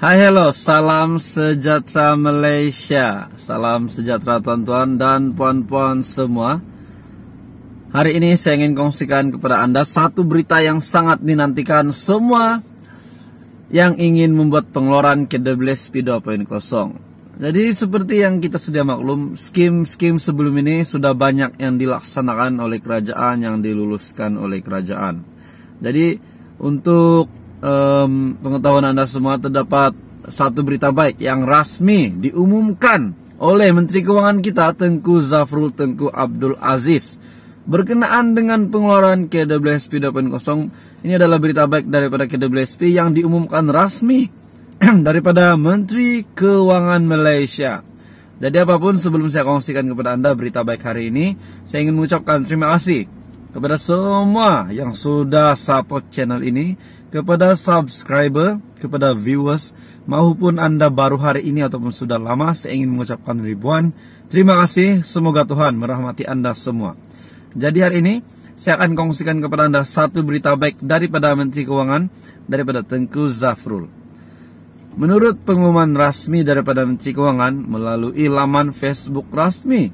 Hai hello, salam sejahtera Malaysia Salam sejahtera tuan-tuan dan puan-puan semua Hari ini saya ingin kongsikan kepada Anda satu berita yang sangat dinantikan semua Yang ingin membuat pengeluaran KWSP 2.0 Jadi seperti yang kita sudah maklum, skim-skim sebelum ini sudah banyak yang dilaksanakan oleh kerajaan Yang diluluskan oleh kerajaan Jadi untuk um, pengetahuan Anda semua terdapat satu berita baik yang resmi diumumkan oleh Menteri Keuangan kita Tengku Zafrul Tengku Abdul Aziz berkenaan dengan pengeluaran KWSP 2.0 ini adalah berita baik daripada KWSP yang diumumkan resmi daripada Menteri Keuangan Malaysia. Jadi apapun sebelum saya kongsikan kepada Anda berita baik hari ini, saya ingin mengucapkan terima kasih kepada semua yang sudah support channel ini, kepada subscriber, kepada viewers, maupun Anda baru hari ini ataupun sudah lama, saya ingin mengucapkan ribuan terima kasih. Semoga Tuhan merahmati Anda semua. Jadi hari ini saya akan kongsikan kepada Anda satu berita baik daripada Menteri Keuangan daripada Tengku Zafrul. Menurut pengumuman resmi daripada Menteri Keuangan melalui laman Facebook resmi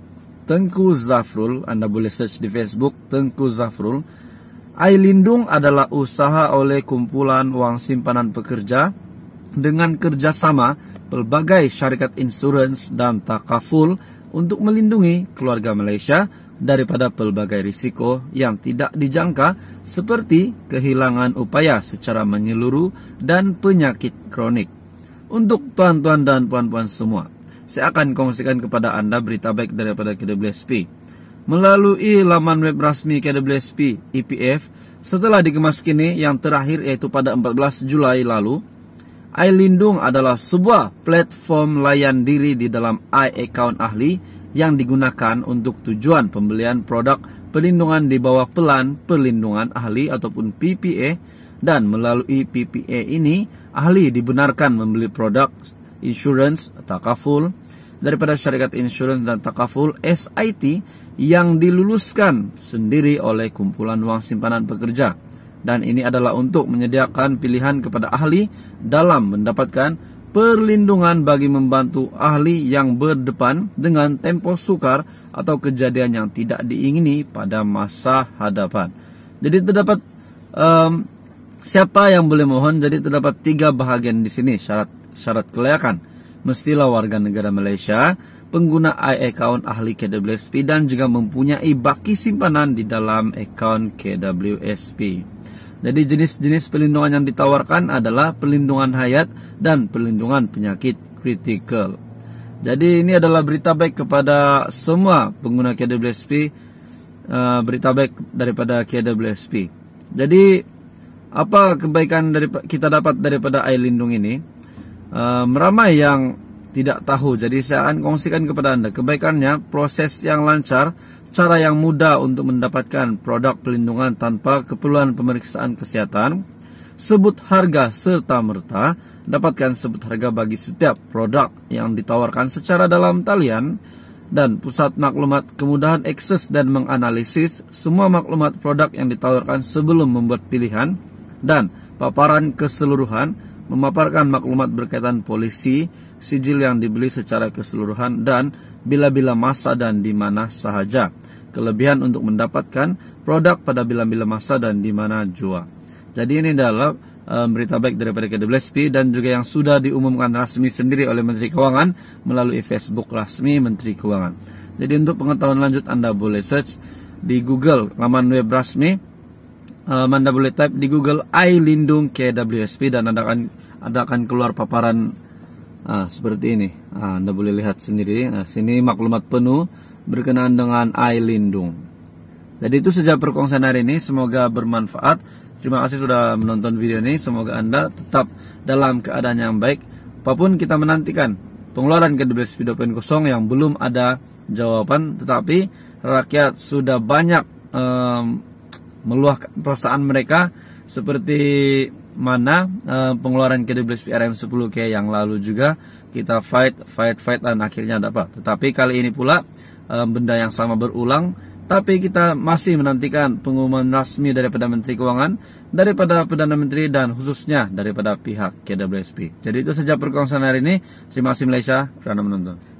Tengku Zafrul, Anda boleh search di Facebook Tengku Zafrul. Ailindung adalah usaha oleh kumpulan uang simpanan pekerja dengan kerjasama pelbagai syarikat insurans dan takaful untuk melindungi keluarga Malaysia daripada pelbagai risiko yang tidak dijangka seperti kehilangan upaya secara menyeluruh dan penyakit kronik. Untuk tuan-tuan dan puan-puan semua, saya akan kongsikan kepada Anda berita baik daripada KWSP. Melalui laman web resmi KWSP EPF setelah dikemas kini yang terakhir yaitu pada 14 Julai lalu, iLindung adalah sebuah platform layan diri di dalam iAccount ahli yang digunakan untuk tujuan pembelian produk perlindungan di bawah pelan perlindungan ahli ataupun PPA dan melalui PPA ini ahli dibenarkan membeli produk insurance takaful daripada syarikat insurance dan takaful SIT yang diluluskan sendiri oleh kumpulan uang simpanan pekerja dan ini adalah untuk menyediakan pilihan kepada ahli dalam mendapatkan perlindungan bagi membantu ahli yang berdepan dengan tempo sukar atau kejadian yang tidak diingini pada masa hadapan. Jadi terdapat um, siapa yang boleh mohon. Jadi terdapat tiga bahagian di sini syarat syarat kelayakan. Mestilah warga negara Malaysia, pengguna i account ahli KWSP dan juga mempunyai baki simpanan di dalam akaun KWSP. Jadi jenis-jenis pelindungan yang ditawarkan adalah pelindungan hayat dan pelindungan penyakit kritikal. Jadi ini adalah berita baik kepada semua pengguna KWSP, eh, berita baik daripada KWSP. Jadi apa kebaikan dari kita dapat daripada i-lindung ini? uh, ramai yang tidak tahu. Jadi saya akan kongsikan kepada Anda kebaikannya proses yang lancar, cara yang mudah untuk mendapatkan produk pelindungan tanpa keperluan pemeriksaan kesehatan, sebut harga serta merta, dapatkan sebut harga bagi setiap produk yang ditawarkan secara dalam talian dan pusat maklumat kemudahan akses dan menganalisis semua maklumat produk yang ditawarkan sebelum membuat pilihan dan paparan keseluruhan memaparkan maklumat berkaitan polisi, sijil yang dibeli secara keseluruhan dan bila-bila masa dan di mana sahaja. Kelebihan untuk mendapatkan produk pada bila-bila masa dan di mana jual. Jadi ini adalah eh, berita baik daripada KWSP dan juga yang sudah diumumkan rasmi sendiri oleh Menteri Keuangan melalui Facebook rasmi Menteri Keuangan. Jadi untuk pengetahuan lanjut Anda boleh search di Google laman web resmi uh, eh, Anda boleh type di Google I Lindung KWSP dan Anda akan ada akan keluar paparan uh, seperti ini. Uh, anda boleh lihat sendiri. Uh, sini maklumat penuh berkenaan dengan I Lindung. Jadi itu sejak perkongsian hari ini. Semoga bermanfaat. Terima kasih sudah menonton video ini. Semoga Anda tetap dalam keadaan yang baik. Apapun kita menantikan pengeluaran KWSP 2.0 yang belum ada jawaban, tetapi rakyat sudah banyak meluahkan perasaan mereka seperti mana uh, pengeluaran KWSPRM 10K yang lalu juga kita fight fight fight dan akhirnya apa? Tetapi kali ini pula um, benda yang sama berulang tapi kita masih menantikan pengumuman resmi daripada Menteri Keuangan, daripada Perdana Menteri dan khususnya daripada pihak KWSP. Jadi itu saja perkongsian hari ini. Terima kasih Malaysia kerana menonton.